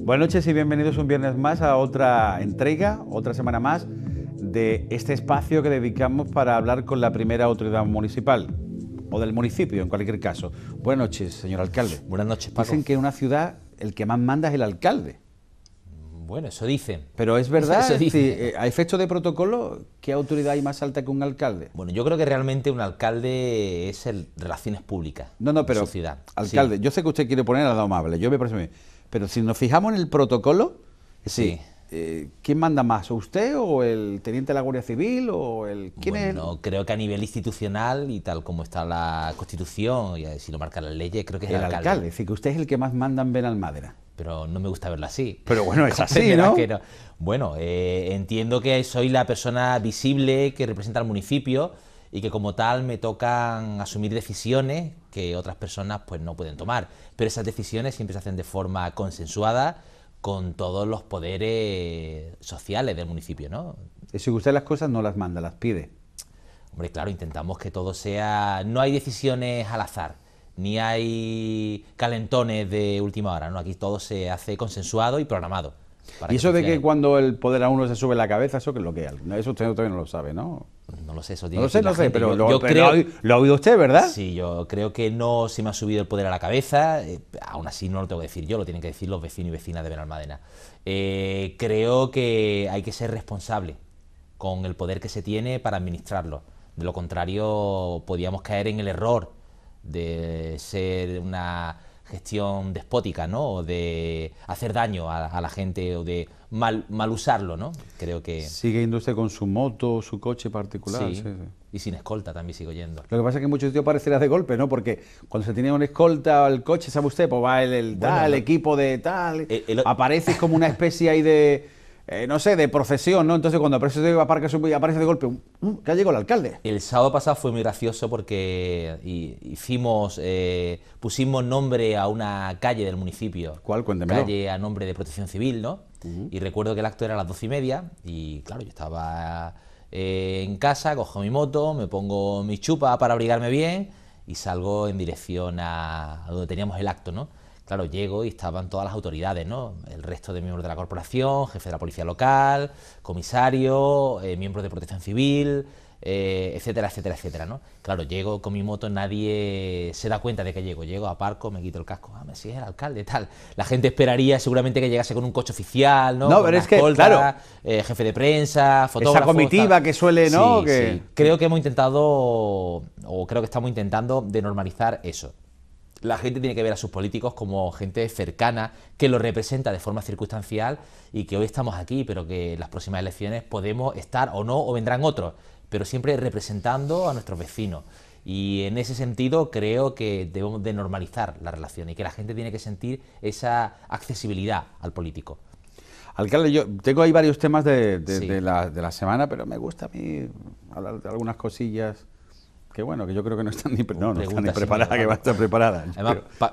Buenas noches y bienvenidos un viernes más a otra entrega, otra semana más de este espacio que dedicamos para hablar con la primera autoridad municipal o del municipio, en cualquier caso. Buenas noches, señor alcalde. Buenas noches, Paco. Dicen que en una ciudad el que más manda es el alcalde. Bueno, eso dicen. Pero es verdad, eso, eh, a efecto de protocolo, ¿qué autoridad hay más alta que un alcalde? Bueno, yo creo que realmente un alcalde es el relaciones públicas. No, no, pero sociedad. alcalde, yo sé que usted quiere poner a lado amable, yo me parece Pero si nos fijamos en el protocolo, sí eh, ¿quién manda más? usted o el teniente de la Guardia Civil? o el ¿Quién bueno, creo que a nivel institucional y tal como está la Constitución, y eh, si lo marcan las leyes, creo que es el, alcalde. Es decir, que usted es el que más manda en Benalmádena. Pero no me gusta verlo así. Pero bueno, es así, ¿no? Bueno, eh, entiendo que soy la persona visible que representa al municipio y que como tal me tocan asumir decisiones que otras personas pues no pueden tomar. Pero esas decisiones siempre se hacen de forma consensuada con todos los poderes sociales del municipio, ¿no? si usted las cosas no las manda, las pide. Hombre, claro, intentamos que todo sea... No hay decisiones al azar, ni hay calentones de última hora, ¿no? Aquí todo se hace consensuado y programado. ¿Y eso de que cuando el poder a uno se sube la cabeza, eso que es lo que es? Eso usted todavía no lo sabe, ¿no? No lo sé, eso No lo sé, no pero, lo, sé pero lo, ha oído usted, ¿verdad? Sí, yo creo que no se me ha subido el poder a la cabeza. Eh, aún así, no lo tengo que decir yo, lo tienen que decir los vecinos y vecinas de Benalmadena. Eh, creo que hay que ser responsable con el poder que se tiene para administrarlo. De lo contrario, podíamos caer en el error de ser una gestión despótica, ¿no? O de hacer daño a, la gente o de mal, mal, usarlo, ¿no? Creo que... Sigue yendo usted con su moto, su coche particular. Sí. Sí, Y sin escolta también sigo yendo. Lo que pasa es que en muchos sitios parecerás de golpe, ¿no? Porque cuando se tiene una escolta o el coche, ¿sabe usted? Pues va el, tal, el equipo de tal. Aparece como una especie ahí de eh, no sé, de procesión, ¿no? Entonces cuando aparece, y aparece de golpe, ¿Qué ha llegado el alcalde. El sábado pasado fue muy gracioso porque hicimos, eh, pusimos nombre a una calle del municipio. ¿Cuál? Cuéntemelo. Calle a nombre de Protección Civil, ¿no? Y recuerdo que el acto era a las doce y media y claro, yo estaba eh, en casa, cojo mi moto, me pongo mi chupa para abrigarme bien y salgo en dirección a donde teníamos el acto, ¿no? Claro, llego y estaban todas las autoridades, ¿no? El resto de miembros de la corporación, jefe de la policía local, comisario, eh, miembros de protección civil, eh, etcétera, etcétera, etcétera, ¿no? Claro, llego con mi moto, nadie se da cuenta de que llego. Llego, a Parco, me quito el casco. Ah, si es el alcalde, tal. La gente esperaría seguramente que llegase con un coche oficial, ¿no? No, pero es que, claro. Eh, jefe de prensa, fotógrafo. Esa comitiva que suele, ¿no? que... Creo que hemos intentado, o creo que estamos intentando, de normalizar eso la gente tiene que ver a sus políticos como gente cercana, que los representa de forma circunstancial y que hoy estamos aquí, pero que en las próximas elecciones podemos estar o no, o vendrán otros, pero siempre representando a nuestros vecinos. Y en ese sentido creo que debemos de normalizar la relación y que la gente tiene que sentir esa accesibilidad al político. Alcalde, yo tengo ahí varios temas de, la, de la semana, pero me gusta a mí hablar de algunas cosillas que bueno, que yo creo que no están ni, uh, preparadas, que van a estar preparadas.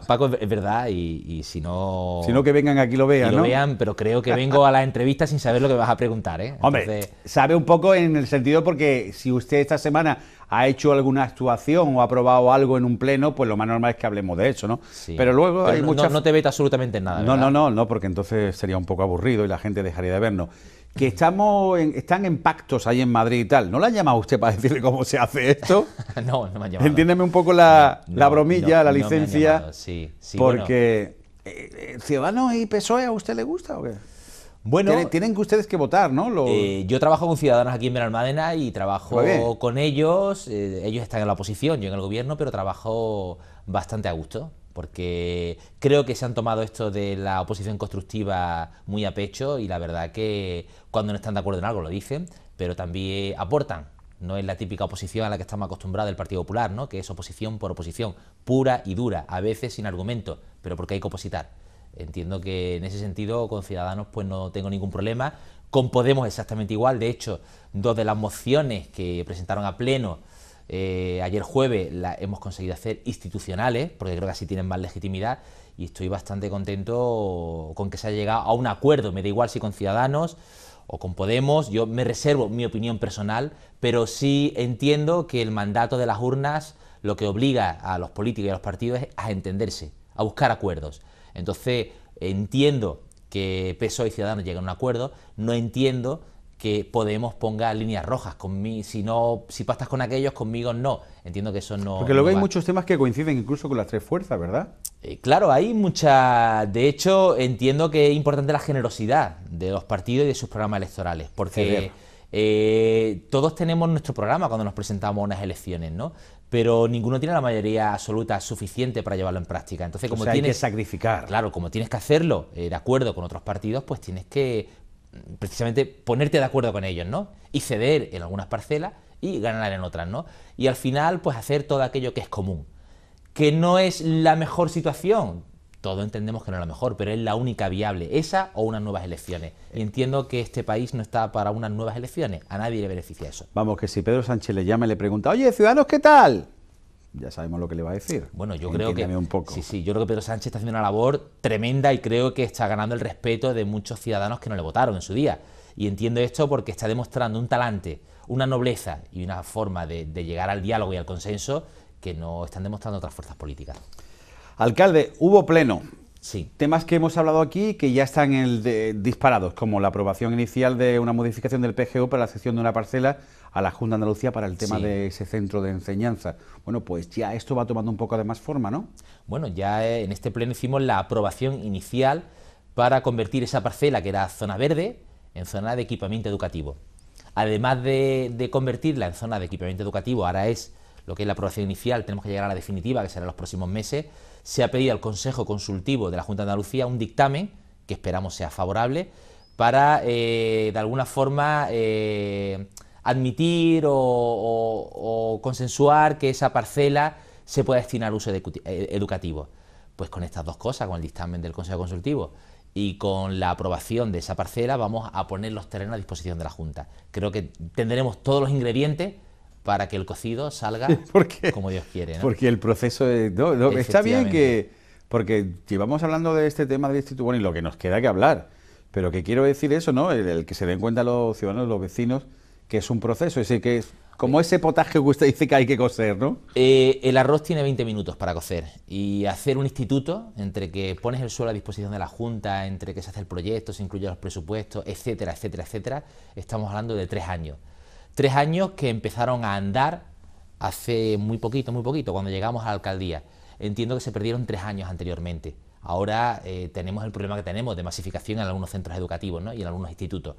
Paco, es verdad, y, si no... Si no, que vengan aquí lo vean, y lo vean, pero creo que vengo a la entrevista sin saber lo que vas a preguntar, ¿eh? Hombre, sabe un poco en el sentido porque si usted esta semana ha hecho alguna actuación o ha probado algo en un pleno, pues lo más normal es que hablemos de eso, ¿no? Sí. Pero luego hay no, muchas... No, te vete absolutamente en nada, No, no, no, no, porque entonces sería un poco aburrido y la gente dejaría de vernos que estamos están en pactos ahí en Madrid y tal. ¿No la ha llamado usted para decirle cómo se hace esto? no, no me ha llamado. Entiéndeme un poco la, bromilla, la licencia. sí, sí, porque eh, eh, Ciudadanos y PSOE, ¿a usted le gusta o qué? Bueno, tienen, que ustedes que votar, ¿no? Eh, yo trabajo con Ciudadanos aquí en Benalmádena y trabajo con ellos. ellos están en la oposición, yo en el gobierno, pero trabajo bastante a gusto porque creo que se han tomado esto de la oposición constructiva muy a pecho y la verdad que cuando no están de acuerdo en algo lo dicen, pero también aportan. No es la típica oposición a la que estamos acostumbrados el Partido Popular, ¿no? que es oposición por oposición, pura y dura, a veces sin argumento, pero porque hay que opositar. Entiendo que en ese sentido con Ciudadanos pues no tengo ningún problema, con Podemos exactamente igual, de hecho, dos de las mociones que presentaron a pleno eh, ayer jueves la hemos conseguido hacer institucionales, porque creo que así tienen más legitimidad, y estoy bastante contento con que se haya llegado a un acuerdo. Me da igual si con Ciudadanos o con Podemos, yo me reservo mi opinión personal, pero sí entiendo que el mandato de las urnas lo que obliga a los políticos y a los partidos es a entenderse, a buscar acuerdos. Entonces, entiendo que PSOE y Ciudadanos lleguen a un acuerdo, no entiendo que Podemos ponga líneas rojas. Con si no, si pastas con aquellos, conmigo no. Entiendo que eso no. Porque luego hay muchos temas que coinciden incluso con las tres fuerzas, ¿verdad? Eh, claro, hay mucha. De hecho, entiendo que es importante la generosidad de los partidos y de sus programas electorales, porque eh, todos tenemos nuestro programa cuando nos presentamos a unas elecciones, ¿no? pero ninguno tiene la mayoría absoluta suficiente para llevarlo en práctica. Entonces, como o tienes hay que sacrificar. Claro, como tienes que hacerlo eh, de acuerdo con otros partidos, pues tienes que precisamente ponerte de acuerdo con ellos, ¿no? Y ceder en algunas parcelas y ganar en otras, ¿no? Y al final, pues hacer todo aquello que es común. Que no es la mejor situación, todos entendemos que no es la mejor, pero es la única viable, esa o unas nuevas elecciones. Y entiendo que este país no está para unas nuevas elecciones, a nadie le beneficia eso. Vamos, que si Pedro Sánchez le llama y le pregunta, oye, ciudadanos, ¿qué tal? ya sabemos lo que le va a decir. Bueno, yo creo que sí, sí, yo creo que Pedro Sánchez está haciendo una labor tremenda y creo que está ganando el respeto de muchos ciudadanos que no le votaron en su día. Y entiendo esto porque está demostrando un talante, una nobleza y una forma de, de llegar al diálogo y al consenso que no están demostrando otras fuerzas políticas. Alcalde, hubo pleno, Sí. Temas que hemos hablado aquí que ya están disparados, como la aprobación inicial de una modificación del PGO para la cesión de una parcela a la Junta de Andalucía para el tema de ese centro de enseñanza. Bueno, pues ya esto va tomando un poco de más forma, ¿no? Bueno, ya eh, en este pleno hicimos la aprobación inicial para convertir esa parcela que era zona verde en zona de equipamiento educativo. Además de, de convertirla en zona de equipamiento educativo, ahora es lo que es la aprobación inicial, tenemos que llegar a la definitiva, que será en los próximos meses, se ha pedido al Consejo Consultivo de la Junta de Andalucía un dictamen que esperamos sea favorable para, eh, de alguna forma, eh, admitir o, consensuar que esa parcela se pueda destinar a uso eh, educativo. Pues con estas dos cosas, con el dictamen del Consejo Consultivo y con la aprobación de esa parcela, vamos a poner los terrenos a disposición de la Junta. Creo que tendremos todos los ingredientes para que el cocido salga como Dios quiere. ¿no? Porque el proceso está bien que... Porque llevamos hablando de este tema del Instituto, bueno, y lo que nos queda que hablar, pero que quiero decir eso, ¿no? El, que se den cuenta los ciudadanos, los vecinos, que es un proceso, es que es como ese potaje que usted dice que hay que cocer, ¿no? Eh, el arroz tiene 20 minutos para cocer y hacer un instituto, entre que pones el suelo a disposición de la Junta, entre que se hace el proyecto, se incluyen los presupuestos, etcétera, etcétera, etcétera, estamos hablando de tres años. Tres años que empezaron a andar hace muy poquito, muy poquito, cuando llegamos a la alcaldía. Entiendo que se perdieron tres años anteriormente. Ahora eh, tenemos el problema que tenemos de masificación en algunos centros educativos y en algunos institutos,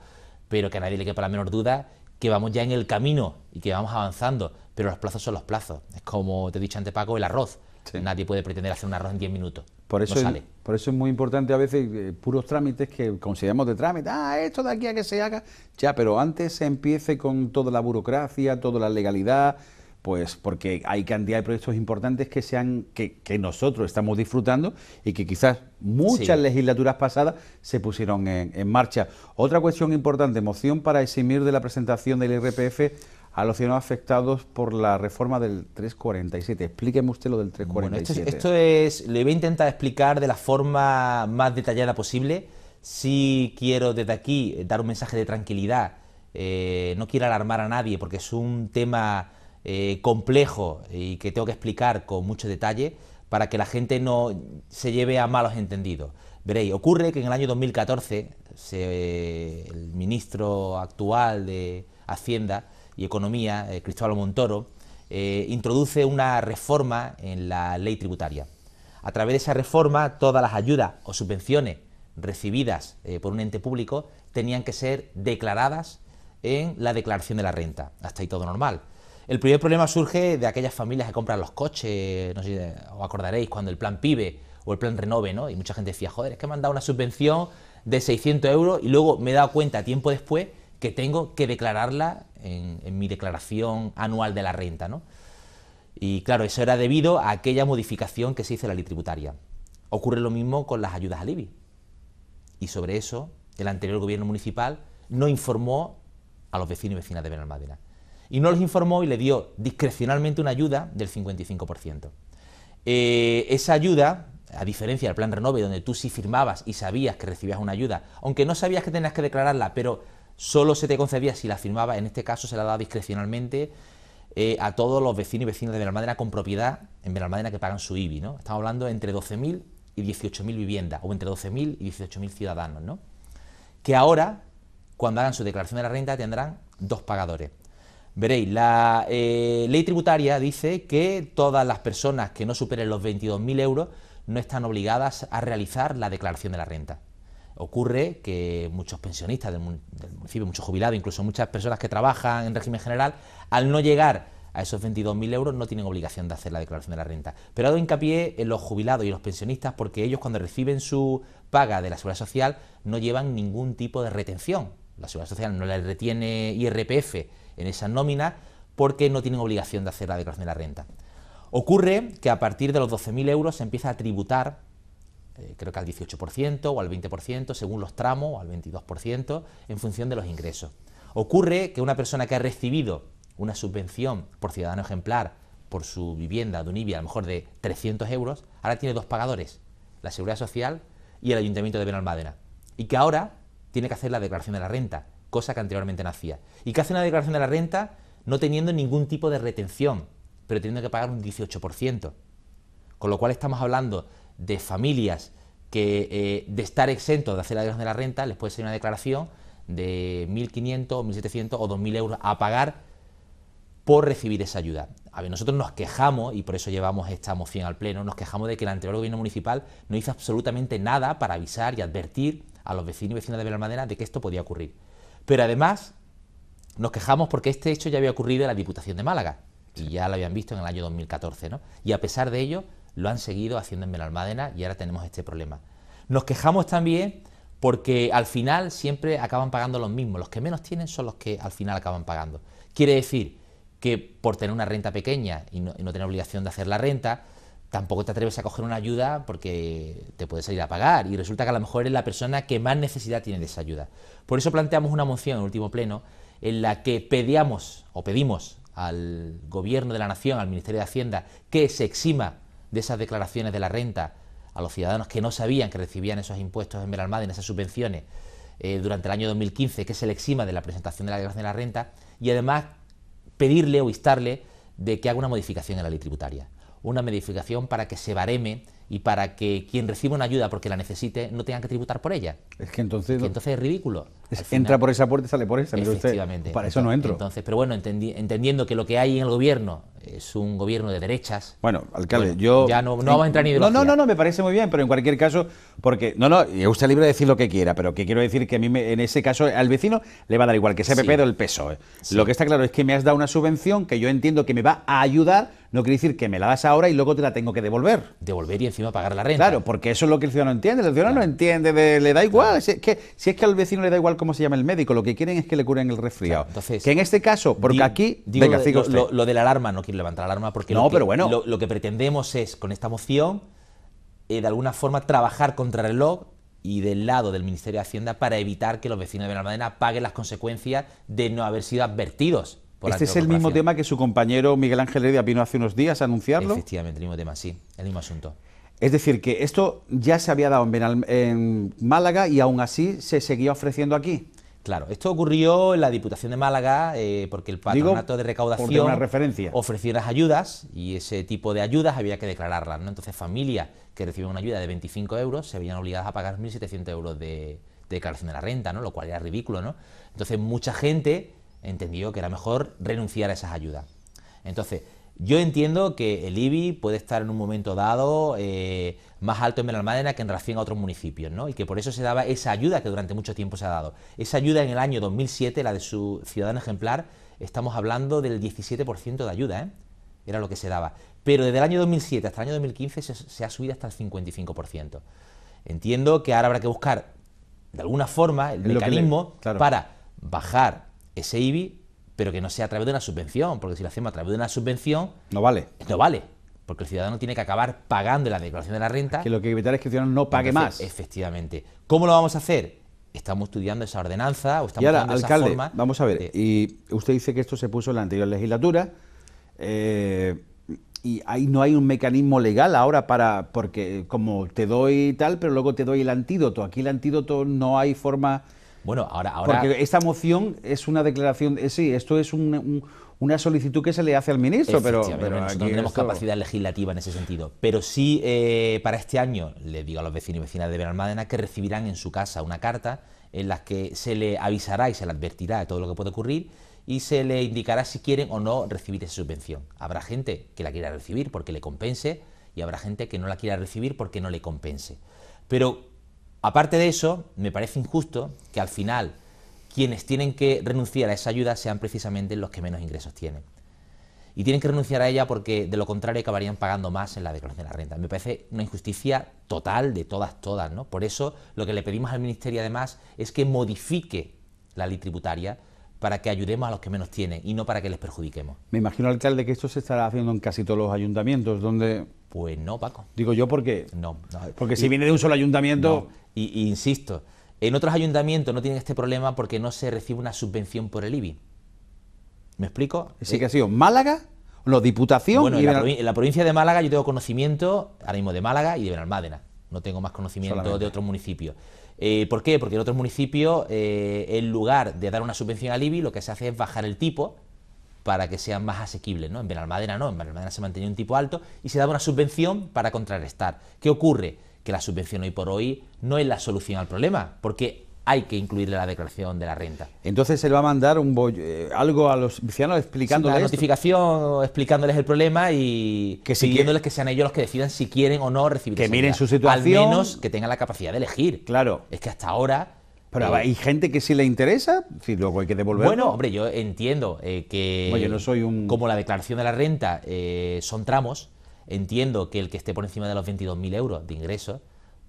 pero que a nadie le quepa la menor duda que vamos ya en el camino y que vamos avanzando, pero los plazos son los plazos. Es como te he dicho antes, Paco, el arroz. Nadie puede pretender hacer un arroz en 10 minutos. Por eso, Es, por eso es muy importante a veces eh, puros trámites que consideramos de trámite. Ah, esto de aquí a que se haga. Ya, pero antes se empiece con toda la burocracia, toda la legalidad, pues porque hay cantidad de proyectos importantes que, sean, que, que nosotros estamos disfrutando y que quizás muchas legislaturas pasadas se pusieron en, marcha. Otra cuestión importante, moción para eximir de la presentación del IRPF a los ciudadanos afectados por la reforma del 347. Explíqueme usted lo del 347. Bueno, esto, es, le lo voy a intentar explicar de la forma más detallada posible. Si quiero desde aquí dar un mensaje de tranquilidad, eh, no quiero alarmar a nadie porque es un tema eh, complejo y que tengo que explicar con mucho detalle para que la gente no se lleve a malos entendidos. Veréis, ocurre que en el año 2014 eh, el ministro actual de Hacienda y Economía, eh, Cristóbal Montoro, eh, introduce una reforma en la ley tributaria. A través de esa reforma, todas las ayudas o subvenciones recibidas eh, por un ente público tenían que ser declaradas en la declaración de la renta. Hasta ahí todo normal. El primer problema surge de aquellas familias que compran los coches, no sé si os acordaréis, cuando el plan PIBE o el plan Renove, ¿no? Y mucha gente decía, joder, es que me han dado una subvención de 600 euros y luego me he dado cuenta tiempo después que tengo que declararla en, mi declaración anual de la renta. ¿no? Y claro, eso era debido a aquella modificación que se hizo en la ley tributaria. Ocurre lo mismo con las ayudas al IBI. Y sobre eso, el anterior gobierno municipal no informó a los vecinos y vecinas de Benalmádena. Y no los informó y le dio discrecionalmente una ayuda del 55%. Eh, esa ayuda, a diferencia del plan Renove, donde tú sí firmabas y sabías que recibías una ayuda, aunque no sabías que tenías que declararla, pero solo se te concedía si la firmaba, en este caso se la daba discrecionalmente eh, a todos los vecinos y vecinas de Benalmádena con propiedad en Benalmádena que pagan su IBI, ¿no? Estamos hablando entre 12.000 y 18.000 viviendas, o entre 12.000 y 18.000 ciudadanos, ¿no? Que ahora, cuando hagan su declaración de la renta, tendrán dos pagadores. Veréis, la eh, ley tributaria dice que todas las personas que no superen los 22.000 euros no están obligadas a realizar la declaración de la renta. Ocurre que muchos pensionistas del, municipio, muchos jubilados, incluso muchas personas que trabajan en régimen general, al no llegar a esos 22.000 euros no tienen obligación de hacer la declaración de la renta. Pero hago hincapié en los jubilados y los pensionistas porque ellos cuando reciben su paga de la seguridad social no llevan ningún tipo de retención. La seguridad social no les retiene IRPF en esa nómina porque no tienen obligación de hacer la declaración de la renta. Ocurre que a partir de los 12.000 euros se empieza a tributar eh, creo que al 18% o al 20%, según los tramos, o al 22%, en función de los ingresos. Ocurre que una persona que ha recibido una subvención por ciudadano ejemplar por su vivienda de univia a lo mejor de 300 euros, ahora tiene dos pagadores, la Seguridad Social y el Ayuntamiento de Benalmádena, y que ahora tiene que hacer la declaración de la renta, cosa que anteriormente no hacía, y que hace una declaración de la renta no teniendo ningún tipo de retención, pero teniendo que pagar un 18%, con lo cual estamos hablando de familias que eh, de estar exentos de hacer la declaración de la renta les puede ser una declaración de 1.500, 1.700 o 2.000 euros a pagar por recibir esa ayuda. A ver, nosotros nos quejamos, y por eso llevamos esta moción al Pleno, nos quejamos de que el anterior gobierno municipal no hizo absolutamente nada para avisar y advertir a los vecinos y vecinas de madera de que esto podía ocurrir. Pero además, nos quejamos porque este hecho ya había ocurrido en la Diputación de Málaga, y ya lo habían visto en el año 2014, ¿no? Y a pesar de ello, lo han seguido haciendo en Benalmádena y ahora tenemos este problema. Nos quejamos también porque al final siempre acaban pagando los mismos, los que menos tienen son los que al final acaban pagando. Quiere decir que por tener una renta pequeña y no, tener obligación de hacer la renta, tampoco te atreves a coger una ayuda porque te puedes salir a pagar y resulta que a lo mejor eres la persona que más necesidad tiene de esa ayuda. Por eso planteamos una moción en el último pleno en la que pedíamos o pedimos al gobierno de la nación, al Ministerio de Hacienda, que se exima de esas declaraciones de la renta a los ciudadanos que no sabían que recibían esos impuestos en en esas subvenciones, eh, durante el año 2015, que se el exima de la presentación de la declaración de la renta, y además pedirle o instarle de que haga una modificación en la ley tributaria. Una modificación para que se bareme y para que quien reciba una ayuda porque la necesite no tenga que tributar por ella. Es que entonces, entonces es ridículo. entra por esa puerta y sale por esa. Efectivamente. Usted, para eso no entro. Entonces, pero bueno, entendiendo que lo que hay en el gobierno es un gobierno de derechas. Bueno, alcalde, yo... Ya no, no a entrar ni de No, no, no, no, me parece muy bien, pero en cualquier caso, porque... No, no, usted libre de decir lo que quiera, pero que quiero decir que a mí en ese caso al vecino le va a dar igual que sea PP o el peso Lo que está claro es que me has dado una subvención que yo entiendo que me va a ayudar no quiere decir que me la das ahora y luego te la tengo que devolver. Devolver y encima pagar la renta. Claro, porque eso es lo que el ciudadano entiende. El ciudadano no entiende, le da igual. Si, es que, si es que al vecino le da igual cómo se llama el médico, lo que quieren es que le curen el resfriado. entonces, que en este caso, porque aquí. Digo lo, lo, de la alarma, no quiero levantar la alarma porque no, lo, pero bueno. lo, que pretendemos es, con esta moción, eh, de alguna forma trabajar contra el reloj y del lado del Ministerio de Hacienda para evitar que los vecinos de madena paguen las consecuencias de no haber sido advertidos este es el mismo tema que su compañero Miguel Ángel Heredia vino hace unos días a anunciarlo. Efectivamente, el mismo tema, sí, el mismo asunto. Es decir, que esto ya se había dado en, Málaga y aún así se seguía ofreciendo aquí. Claro, esto ocurrió en la Diputación de Málaga eh, porque el patronato de recaudación ofreció las ayudas y ese tipo de ayudas había que declararlas. ¿no? Entonces, familias que recibían una ayuda de 25 euros se veían obligadas a pagar 1.700 euros de, de declaración de la renta, ¿no? lo cual era ridículo. ¿no? Entonces, mucha gente entendió que era mejor renunciar a esas ayudas. Entonces, yo entiendo que el IBI puede estar en un momento dado eh, más alto en Benalmádena que en relación a otros municipios, ¿no? Y que por eso se daba esa ayuda que durante mucho tiempo se ha dado. Esa ayuda en el año 2007, la de su ciudadano ejemplar, estamos hablando del 17% de ayuda, ¿eh? Era lo que se daba. Pero desde el año 2007 hasta el año 2015 se, ha subido hasta el 55%. Entiendo que ahora habrá que buscar, de alguna forma, el mecanismo para bajar ese IBI, pero que no sea a través de una subvención, porque si lo hacemos a través de una subvención... No vale. No vale, porque el ciudadano tiene que acabar pagando la declaración de la renta. Que lo que evitar es que el ciudadano no pague más. Efectivamente. ¿Cómo lo vamos a hacer? Estamos estudiando esa ordenanza o estamos y ahora, alcalde, esa Vamos a ver, y usted dice que esto se puso en la anterior legislatura, eh, y ahí no hay un mecanismo legal ahora para, porque como te doy tal, pero luego te doy el antídoto. Aquí el antídoto no hay forma bueno, ahora, ahora... Porque esta moción es una declaración, sí, esto es una solicitud que se le hace al ministro, pero, no tenemos capacidad legislativa en ese sentido. Pero sí, eh, para este año, le digo a los vecinos y vecinas de Benalmádena que recibirán en su casa una carta en la que se le avisará y se le advertirá de todo lo que puede ocurrir y se le indicará si quieren o no recibir esa subvención. Habrá gente que la quiera recibir porque le compense y habrá gente que no la quiera recibir porque no le compense. Pero Aparte de eso, me parece injusto que al final quienes tienen que renunciar a esa ayuda sean precisamente los que menos ingresos tienen. Y tienen que renunciar a ella porque de lo contrario acabarían pagando más en la declaración de la renta. Me parece una injusticia total de todas, todas. ¿no? Por eso lo que le pedimos al Ministerio además es que modifique la ley tributaria para que ayudemos a los que menos tienen y no para que les perjudiquemos. Me imagino, alcalde, que esto se estará haciendo en casi todos los ayuntamientos, donde... Pues no, Paco. Digo yo porque... No. no porque si viene de un solo ayuntamiento... Y, insisto, en otros ayuntamientos no tienen este problema porque no se recibe una subvención por el IBI. ¿Me explico? Sí que eh, ha sido Málaga, la Diputación... Bueno, en, la provincia de Málaga yo tengo conocimiento, ahora mismo de Málaga y de Benalmádena. No tengo más conocimiento de otros municipios. Eh, ¿Por qué? Porque en otros municipios, eh, en lugar de dar una subvención al IBI, lo que se hace es bajar el tipo para que sea más asequible. ¿no? En Benalmádena no, en Benalmádena se mantenía un tipo alto y se daba una subvención para contrarrestar. ¿Qué ocurre? Que la subvención hoy por hoy no es la solución al problema, porque hay que incluirle la declaración de la renta. Entonces se le va a mandar un eh, algo a los vicianos explicándoles. ...la notificación explicándoles el problema y que pidiéndoles que sean ellos los que decidan si quieren o no recibir. Que miren su situación. Al menos que tengan la capacidad de elegir. Claro. Es que hasta ahora. Pero eh, hay gente que sí le interesa, si luego hay que devolverlo. Bueno, hombre, yo entiendo eh, que. yo no soy un. Como la declaración de la renta son tramos, entiendo que el que esté por encima de los 22.000 euros de ingresos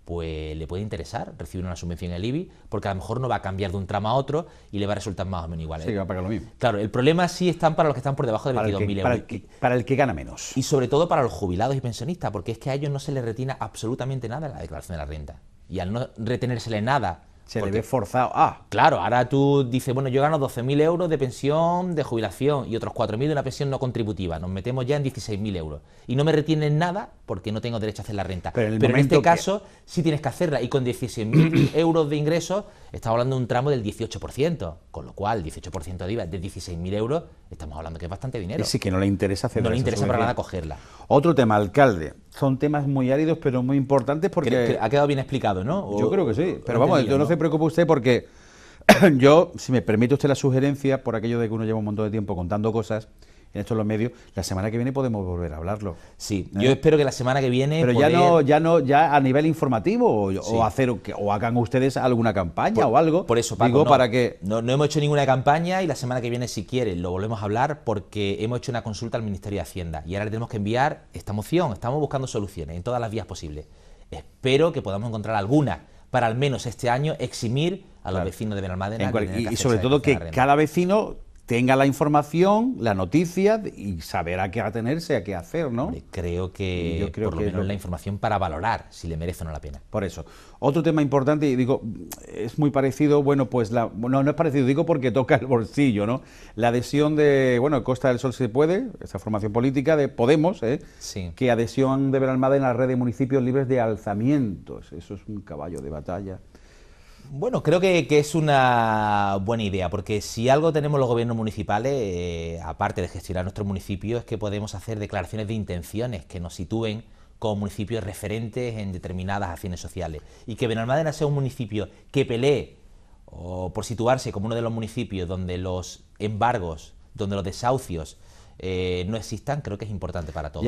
pues le puede interesar recibir una subvención el IBI, porque a lo mejor no va a cambiar de un tramo a otro y le va a resultar más o menos igual. Sí, ¿eh? va a pagar lo mismo. Claro, el problema sí están para los que están por debajo de 22.000 euros. Para el, que, para el, que, gana menos. Y sobre todo para los jubilados y pensionistas, porque es que a ellos no se les retina absolutamente nada en la declaración de la renta. Y al no retenérsele nada... Se porque, ve forzado. Ah. Claro, ahora tú dices, bueno, yo gano 12.000 euros de pensión, de jubilación y otros 4.000 de una pensión no contributiva. Nos metemos ya en 16.000 euros. Y no me retienen nada porque no tengo derecho a hacer la renta. Pero, en, este caso sí tienes que hacerla y con 16.000 euros de ingresos estamos hablando de un tramo del 18%, con lo cual 18% de IVA de 16.000 euros estamos hablando que es bastante dinero. Sí, que no le interesa hacer No le interesa para nada cogerla. Otro tema, alcalde. Son temas muy áridos, pero muy importantes porque... ha quedado bien explicado, ¿no? yo creo que sí. Pero vamos, yo no se preocupe usted porque yo, si me permite usted la sugerencia, por aquello de que uno lleva un montón de tiempo contando cosas, en estos los medios, la semana que viene podemos volver a hablarlo. Sí, ¿Eh? yo espero que la semana que viene. Pero ya no, ya no, ya a nivel informativo, o, hacer o hagan ustedes alguna campaña o algo. Por eso, Paco, digo, no, para que. No, hemos hecho ninguna campaña y la semana que viene, si quieren, lo volvemos a hablar porque hemos hecho una consulta al Ministerio de Hacienda y ahora le tenemos que enviar esta moción. Estamos buscando soluciones en todas las vías posibles. Espero que podamos encontrar alguna para al menos este año eximir a los vecinos de Benalmádena. y sobre todo que cada vecino tenga la información, la noticia y saber a qué atenerse, a qué hacer, ¿no? creo que por lo menos la información para valorar si le merece o no la pena. Por eso. Otro tema importante, y digo, es muy parecido, bueno, pues la. No, no es parecido, digo porque toca el bolsillo, ¿no? La adhesión de, bueno, Costa del Sol se puede, esa formación política de Podemos, ¿eh? Sí. Que adhesión de Belalmada en la red de municipios libres de alzamientos. Eso es un caballo de batalla. Bueno, creo que, es una buena idea, porque si algo tenemos los gobiernos municipales, eh, aparte de gestionar nuestro municipio, es que podemos hacer declaraciones de intenciones que nos sitúen como municipios referentes en determinadas acciones sociales. Y que Benalmádena sea un municipio que pelee o por situarse como uno de los municipios donde los embargos, donde los desahucios eh, no existan, creo que es importante para todos.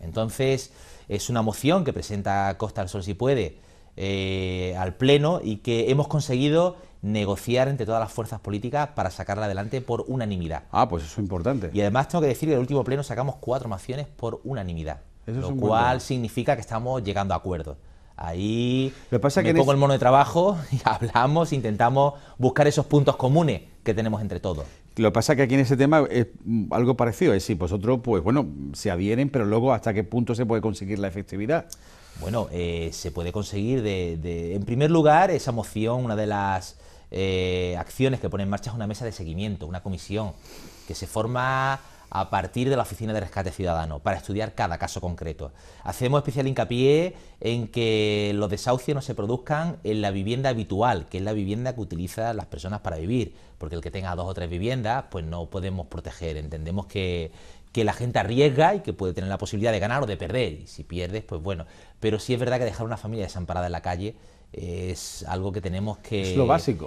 Entonces, es una moción que presenta Costa del Sol si puede eh, al Pleno y que hemos conseguido negociar entre todas las fuerzas políticas para sacarla adelante por unanimidad. Ah, pues eso es importante. Y además tengo que decir que en el último Pleno sacamos cuatro mociones por unanimidad, lo cual significa que estamos llegando a acuerdos. Ahí lo pasa me que pongo el mono de trabajo y hablamos, intentamos buscar esos puntos comunes que tenemos entre todos. Lo que pasa es que aquí en ese tema es algo parecido, es decir, vosotros, pues bueno, se adhieren, pero luego hasta qué punto se puede conseguir la efectividad. Bueno, eh, se puede conseguir de, en primer lugar, esa moción, una de las eh, acciones que pone en marcha es una mesa de seguimiento, una comisión que se forma a partir de la Oficina de Rescate Ciudadano para estudiar cada caso concreto. Hacemos especial hincapié en que los desahucios no se produzcan en la vivienda habitual, que es la vivienda que utilizan las personas para vivir, porque el que tenga dos o tres viviendas, pues no podemos proteger. Entendemos que que la gente arriesga y que puede tener la posibilidad de ganar o de perder. Y si pierdes, pues bueno. Pero sí es verdad que dejar una familia desamparada en la calle es algo que tenemos que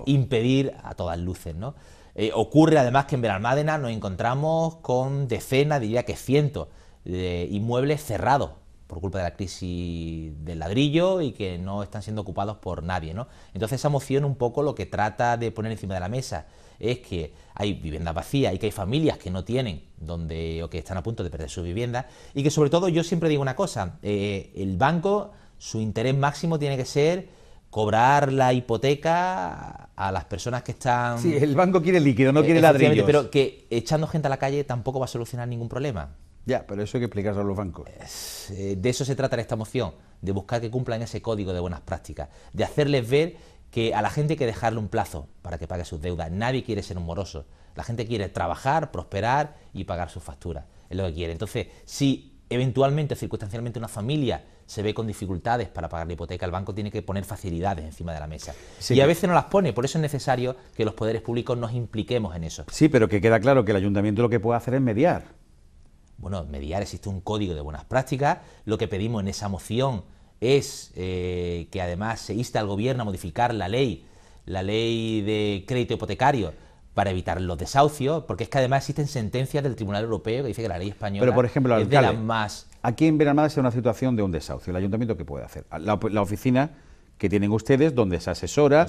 impedir a todas luces, ¿no? Eh, ocurre además que en Veralmádena nos encontramos con decenas, diría que cientos, de inmuebles cerrados por culpa de la crisis del ladrillo y que no están siendo ocupados por nadie. ¿no? Entonces esa moción un poco lo que trata de poner encima de la mesa es que hay viviendas vacías y que hay familias que no tienen donde o que están a punto de perder su vivienda y que sobre todo yo siempre digo una cosa, eh, el banco su interés máximo tiene que ser cobrar la hipoteca a las personas que están... Sí, el banco quiere líquido, no quiere ladrillos. Pero que echando gente a la calle tampoco va a solucionar ningún problema. Ya, pero eso hay que explicarlo a los bancos. Eh, de eso se trata esta moción, de buscar que cumplan ese código de buenas prácticas, de hacerles ver que a la gente hay que dejarle un plazo para que pague sus deudas. Nadie quiere ser un moroso. La gente quiere trabajar, prosperar y pagar sus facturas. Es lo que quiere. Entonces, si eventualmente, circunstancialmente, una familia se ve con dificultades para pagar la hipoteca, el banco tiene que poner facilidades encima de la mesa. y a veces no las pone, por eso es necesario que los poderes públicos nos impliquemos en eso. Sí, pero que queda claro que el ayuntamiento lo que puede hacer es mediar. Bueno, mediar existe un código de buenas prácticas. Lo que pedimos en esa moción es eh, que además se insta al gobierno a modificar la ley, la ley de crédito hipotecario, para evitar los desahucios, porque es que además existen sentencias del Tribunal Europeo que dice que la ley española Pero, por ejemplo, es de las más... Aquí en se es una situación de un desahucio. ¿El ayuntamiento qué puede hacer? la oficina que tienen ustedes, donde se asesora,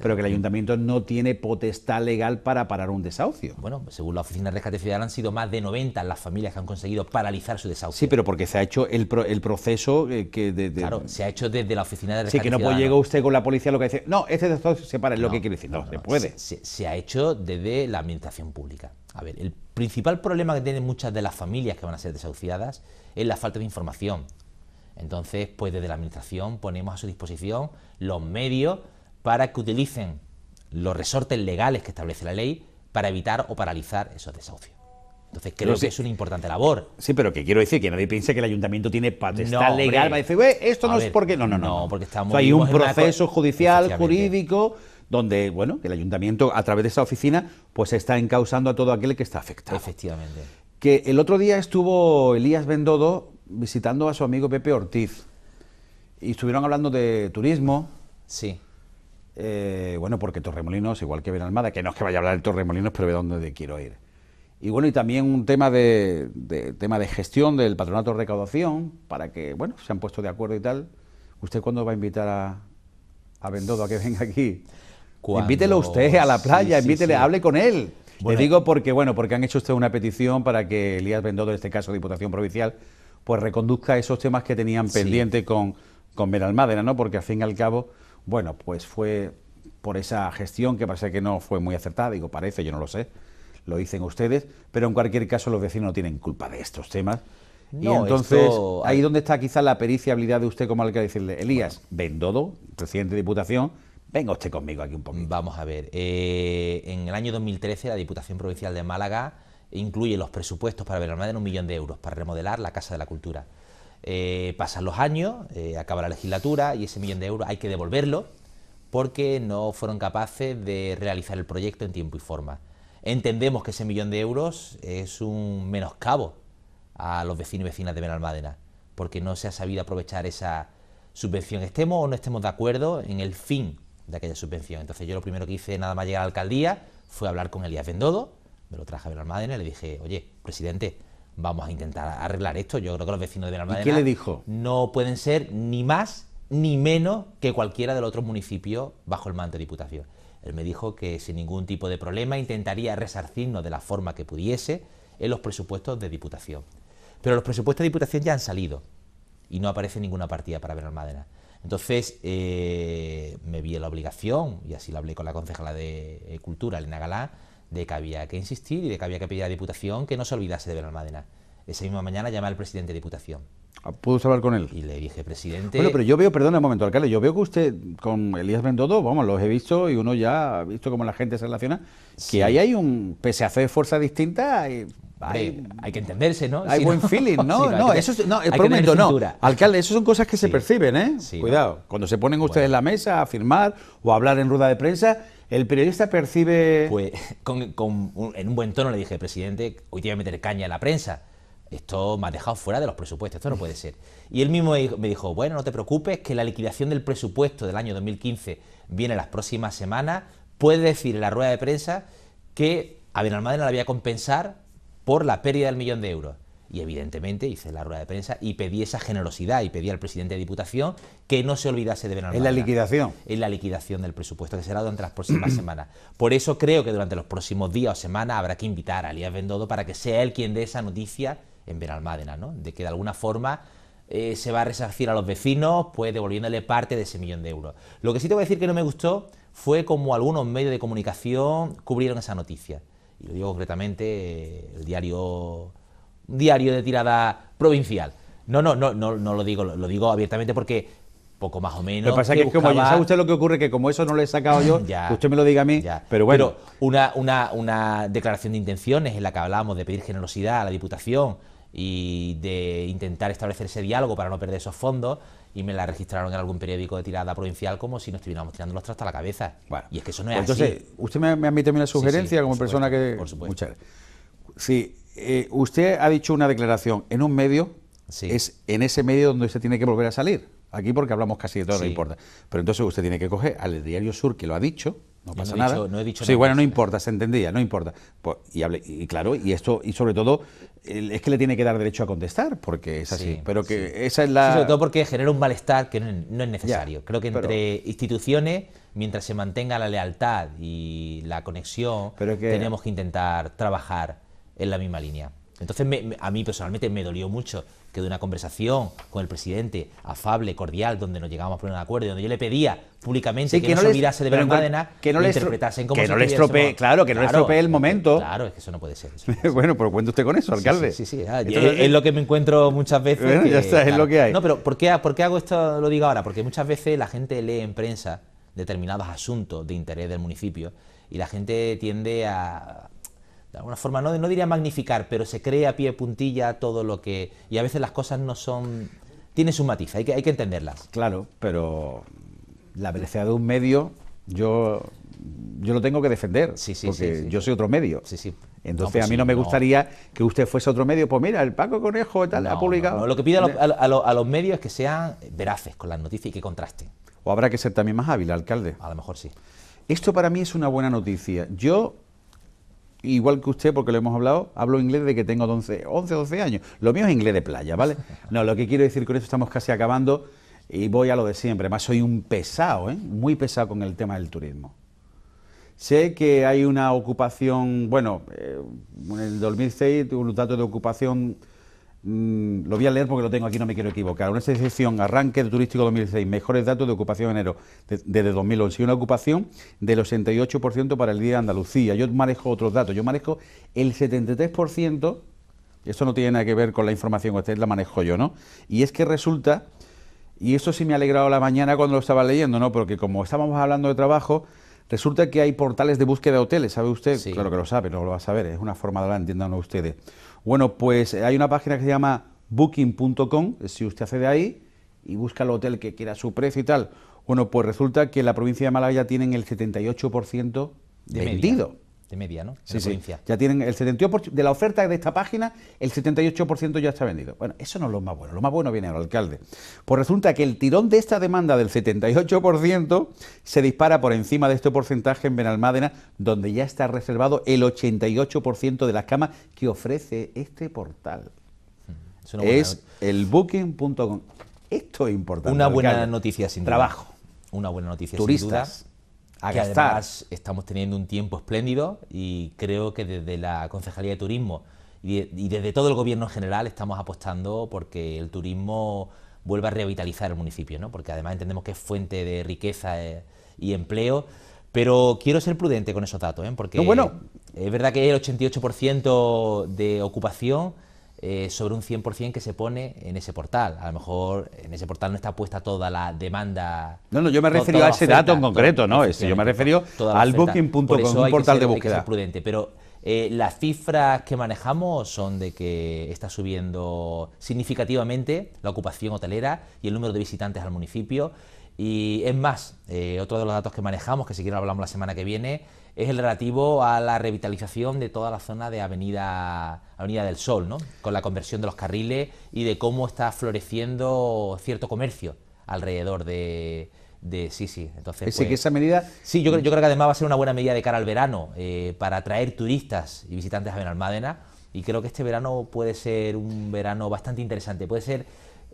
pero que el eh, ayuntamiento no tiene potestad legal para parar un desahucio. Bueno, según la Oficina de Rescate Ciudadano han sido más de 90 las familias que han conseguido paralizar su desahucio. Sí, pero porque se ha hecho el, proceso eh, que... claro, se ha hecho desde la Oficina de Rescate Sí, que no puede llegar usted con la policía lo que dice, no, este desahucio se para, es lo que quiere decir, no, se puede. Se, se ha hecho desde la Administración Pública. A ver, el principal problema que tienen muchas de las familias que van a ser desahuciadas es la falta de información. Entonces, pues desde la Administración ponemos a su disposición los medios para que utilicen los resortes legales que establece la ley para evitar o paralizar esos desahucios. Entonces creo que es una importante labor. Sí, pero que quiero decir que nadie piense que el ayuntamiento tiene patestad no, legal para decir, esto no es porque... No, no, no. porque estamos... hay un proceso judicial, jurídico, donde, bueno, el ayuntamiento a través de esa oficina pues está encausando a todo aquel que está afectado. Efectivamente. Que el otro día estuvo Elías Bendodo visitando a su amigo Pepe Ortiz y estuvieron hablando de turismo. Sí. Eh, bueno, porque Torremolinos, igual que Benalmada, que no es que vaya a hablar de Torremolinos, pero de dónde quiero ir. Y bueno, y también un tema de, tema de gestión del patronato de recaudación, para que, bueno, se han puesto de acuerdo y tal. ¿Usted cuándo va a invitar a, a Bendodo a que venga aquí? Invítelo usted a la playa, hable con él. Le digo porque, bueno, porque han hecho usted una petición para que Elías Bendodo, en este caso Diputación Provincial, pues reconduzca esos temas que tenían pendiente con, con Benalmádena, ¿no? Porque al fin y al cabo, bueno, pues fue por esa gestión que parece que no fue muy acertada, digo, parece, yo no lo sé, lo dicen ustedes, pero en cualquier caso los vecinos no tienen culpa de estos temas. y entonces, ahí donde está quizá la habilidad de usted como alcalde, decirle, Elías, Vendodo, Bendodo, presidente de Diputación, venga usted conmigo aquí un poquito. Vamos a ver, eh, en el año 2013 la Diputación Provincial de Málaga incluye los presupuestos para Benalmádena un millón de euros para remodelar la Casa de la Cultura. Eh, pasan los años, eh, acaba la legislatura y ese millón de euros hay que devolverlo porque no fueron capaces de realizar el proyecto en tiempo y forma. Entendemos que ese millón de euros es un menoscabo a los vecinos y vecinas de Benalmádena, porque no se ha sabido aprovechar esa subvención. Estemos o no estemos de acuerdo en el fin de aquella subvención. Entonces yo lo primero que hice nada más llegar a la alcaldía fue hablar con Elías Bendodo, lo traje a Benalmádena y le dije, oye, presidente, vamos a intentar arreglar esto. Yo creo que los vecinos de Benalmádena... ¿Y qué le dijo? No pueden ser ni más ni menos que cualquiera del otro municipio bajo el manto de diputación. Él me dijo que sin ningún tipo de problema intentaría resarcirnos de la forma que pudiese en los presupuestos de diputación. Pero los presupuestos de diputación ya han salido y no aparece ninguna partida para Benalmádena. Entonces eh, me vi la obligación, y así lo hablé con la concejala de eh, Cultura, Elena Galá de que había que insistir y de que había que pedir a Diputación que no se olvidase de Benalmádena. Esa misma mañana llamé al presidente de Diputación. Ah, ¿Pudo hablar con él? Y le dije, presidente... Bueno, pero yo veo, perdón, un momento, alcalde, yo veo que usted con Elías Bendodo, vamos, los he visto y uno ya ha visto cómo la gente se relaciona, que ahí hay un, pese a hacer fuerza distinta, hay, que entenderse, ¿no? Hay buen feeling, ¿no? no, eso no, momento, no. Alcalde, eso son cosas que se perciben, ¿eh? Cuidado. Cuando se ponen ustedes en la mesa a firmar o a hablar en rueda de prensa, ¿El periodista percibe...? Pues en un buen tono le dije, presidente, hoy te voy a meter caña a la prensa. Esto me ha dejado fuera de los presupuestos, esto no puede ser. Y él mismo me dijo, bueno, no te preocupes, que la liquidación del presupuesto del año 2015 viene las próximas semanas. puede decir en la rueda de prensa que a Benalmádena la voy a compensar por la pérdida del millón de euros y evidentemente hice la rueda de prensa y pedí esa generosidad y pedí al presidente de Diputación que no se olvidase de Benalmádena. En la liquidación. En la liquidación del presupuesto, que será durante las próximas semanas. Por eso creo que durante los próximos días o semanas habrá que invitar a Elías Bendodo para que sea él quien dé esa noticia en Benalmádena, ¿no? De que de alguna forma eh, se va a resarcir a los vecinos, pues devolviéndole parte de ese millón de euros. Lo que sí te voy a decir que no me gustó fue como algunos medios de comunicación cubrieron esa noticia. Y lo digo concretamente, eh, el diario diario de tirada provincial. No, no, no, no, no lo digo, lo digo abiertamente porque poco más o menos. Lo que pasa que, que ¿sabe usted lo que ocurre? Que como eso no lo he sacado yo, ya, usted me lo diga a mí, pero bueno. una, una, una declaración de intenciones en la que hablábamos de pedir generosidad a la Diputación y de intentar establecer ese diálogo para no perder esos fondos, y me la registraron en algún periódico de tirada provincial como si nos estuviéramos tirando los trastos a la cabeza. y es que eso no es pues así. Entonces, usted me, admite a sugerencia como persona que... Por supuesto. Sí, eh, usted ha dicho una declaración en un medio, es en ese medio donde usted tiene que volver a salir. Aquí porque hablamos casi de todo, no importa. Pero entonces usted tiene que coger al diario Sur que lo ha dicho, no pasa nada. no he dicho sí, bueno, no importa, se entendía, no importa. Pues, y, claro, y esto, y sobre todo, es que le tiene que dar derecho a contestar, porque es así. pero que esa es la. sobre todo porque genera un malestar que no, es necesario. Creo que entre instituciones, mientras se mantenga la lealtad y la conexión, tenemos que intentar trabajar en la misma línea. Entonces a mí personalmente me dolió mucho que de una conversación con el presidente afable, cordial, donde nos llegábamos a poner un acuerdo, y donde yo le pedía públicamente que, que, no se de verdad que no interpretasen como que no le estropee, claro, que no estropee el momento. Claro, es que eso no puede ser. bueno, pero pues cuente usted con eso, alcalde. Sí, sí, ah, es, eh, lo que me encuentro muchas veces. Bueno, ya está, es lo que hay. No, pero ¿por qué hago esto? Lo digo ahora, porque muchas veces la gente lee en prensa determinados asuntos de interés del municipio y la gente tiende a de alguna forma, no, no diría magnificar, pero se cree a pie puntilla todo lo que... Y a veces las cosas no son... Tiene su matiz, hay que, hay que entenderlas. Claro, pero la velocidad de un medio yo, yo lo tengo que defender, sí, sí, porque yo soy otro medio. Sí, sí. Entonces a mí pues no me gustaría que usted fuese otro medio, pues mira, el Paco Conejo tal, ha publicado... Lo que pido a, a los medios es que sean veraces con las noticias y que contrasten. O habrá que ser también más hábil, alcalde. A lo mejor sí. Esto para mí es una buena noticia. Yo igual que usted, porque lo hemos hablado, hablo inglés de que tengo 11, 11, 12 años. Lo mío es inglés de playa, ¿vale? No, lo que quiero decir con eso, estamos casi acabando y voy a lo de siempre. Más soy un pesado, ¿eh? Muy pesado con el tema del turismo. Sé que hay una ocupación, bueno, eh, en el 2006 tuvo un dato de ocupación Mm, lo voy a leer porque lo tengo aquí, no me quiero equivocar. Una excepción, arranque turístico 2006, mejores datos de ocupación en enero desde 2011. Y 2011. Una ocupación del 88% para el día de Andalucía. Yo manejo otros datos, yo manejo el 73%, esto no tiene nada que ver con la información que usted la manejo yo, ¿no? Y es que resulta, y eso sí me ha alegrado la mañana cuando lo estaba leyendo, ¿no? Porque como estábamos hablando de trabajo, resulta que hay portales de búsqueda de hoteles, ¿sabe usted? Claro que lo sabe, no lo va a saber, es una forma de hablar, entiéndanlo ustedes. Bueno, pues eh, hay una página que se llama booking.com, eh, si usted de ahí y busca el hotel que quiera su precio y tal. Bueno, pues resulta que en la provincia de Málaga tienen el 78% de vendido de media, ¿no? Ya tienen el 78% de la oferta de esta página, el 78% ya está vendido. Bueno, eso no es lo más bueno, lo más bueno viene al alcalde. Pues resulta que el tirón de esta demanda del 78% se dispara por encima de este porcentaje en Benalmádena, donde ya está reservado el 88% de las camas que ofrece este portal. Mm. Es, es el booking.com. Esto es importante. Una buena noticia sin Trabajo. Una buena noticia Turistas. sin duda a además estamos teniendo un tiempo espléndido y creo que desde la Concejalía de Turismo y, desde todo el gobierno en general estamos apostando porque el turismo vuelva a revitalizar el municipio, ¿no? porque además entendemos que es fuente de riqueza eh, y empleo. Pero quiero ser prudente con esos datos, ¿eh? porque es verdad que el 88% de ocupación eh, sobre un 100% que se pone en ese portal. A lo mejor en ese portal no está puesta toda la demanda. No, no, yo me referido a ese dato en concreto, ¿no? yo me referido al booking.com, un portal de búsqueda. que prudente, pero eh, las cifras que manejamos son de que está subiendo significativamente la ocupación hotelera y el número de visitantes al municipio. Y es más, eh, otro de los datos que manejamos, que si quieren hablamos la semana que viene, es el relativo a la revitalización de toda la zona de Avenida, Avenida del Sol, ¿no? con la conversión de los carriles y de cómo está floreciendo cierto comercio alrededor de, de sí, Entonces, que pues, esa medida... Sí, yo, yo creo que además va a ser una buena medida de cara al verano eh, para atraer turistas y visitantes a Benalmádena y creo que este verano puede ser un verano bastante interesante, puede ser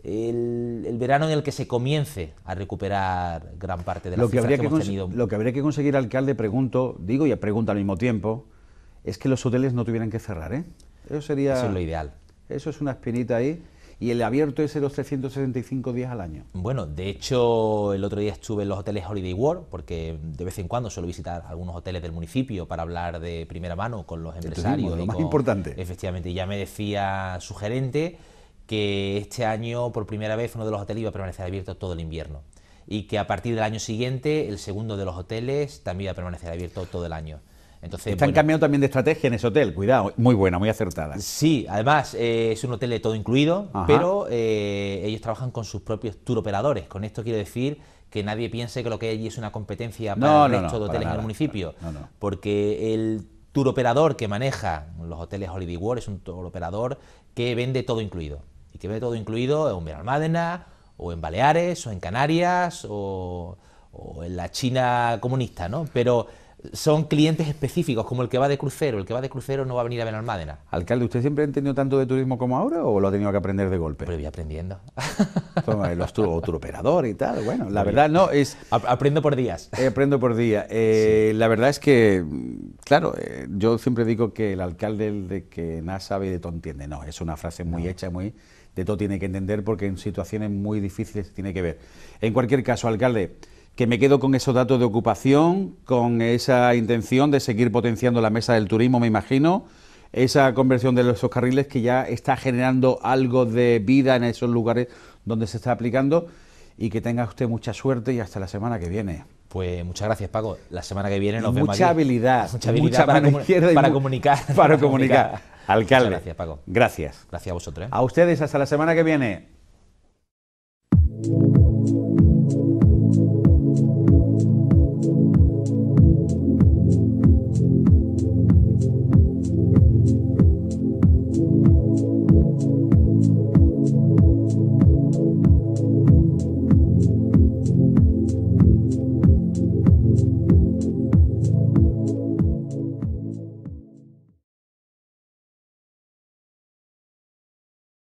el, verano en el que se comience a recuperar gran parte de la lo que, habría Lo que habría que conseguir, alcalde, pregunto, digo y pregunto al mismo tiempo, es que los hoteles no tuvieran que cerrar, ¿eh? Eso sería... Eso es lo ideal. Eso es una espinita ahí. Y el abierto es de los 365 días al año. Bueno, de hecho, el otro día estuve en los hoteles Holiday World, porque de vez en cuando suelo visitar algunos hoteles del municipio para hablar de primera mano con los empresarios. lo más importante. Efectivamente, ya me decía su gerente que este año por primera vez uno de los hoteles iba a permanecer abierto todo el invierno y que a partir del año siguiente el segundo de los hoteles también iba a permanecer abierto todo el año. Entonces, Están cambiando también de estrategia en ese hotel, cuidado, muy buena, muy acertada. Sí, además eh, es un hotel de todo incluido, pero eh, ellos trabajan con sus propios tour operadores. Con esto quiero decir que nadie piense que lo que hay allí es una competencia para el resto de hoteles en el municipio, porque el tour operador que maneja los hoteles Holiday World es un tour operador que vende todo incluido y que ve todo incluido en Benalmádena, o en Baleares, o en Canarias, o, o en la China comunista, ¿no? Pero son clientes específicos, como el que va de crucero. El que va de crucero no va a venir a Benalmádena. Alcalde, ¿usted siempre ha entendido tanto de turismo como ahora o lo ha tenido que aprender de golpe? Pero voy aprendiendo. Toma, el operador y tal. Bueno, la verdad no es... Aprendo por días. Eh, aprendo por día. Eh, la verdad es que, mm, claro, eh, yo siempre digo que el alcalde el de que nada sabe de todo entiende. No, es una frase muy hecha, muy... De todo tiene que entender porque en situaciones muy difíciles tiene que ver. En cualquier caso, alcalde que me quedo con esos datos de ocupación, con esa intención de seguir potenciando la mesa del turismo, me imagino, esa conversión de los carriles que ya está generando algo de vida en esos lugares donde se está aplicando y que tenga usted mucha suerte y hasta la semana que viene. Pues muchas gracias, Paco. La semana que viene nos vemos. Habilidad, mucha habilidad, mucha para, para, comunicar. Para, comunicar. Alcalde. Muchas gracias, Paco. Gracias. Gracias a vosotros. ¿eh? A ustedes, hasta la semana que viene.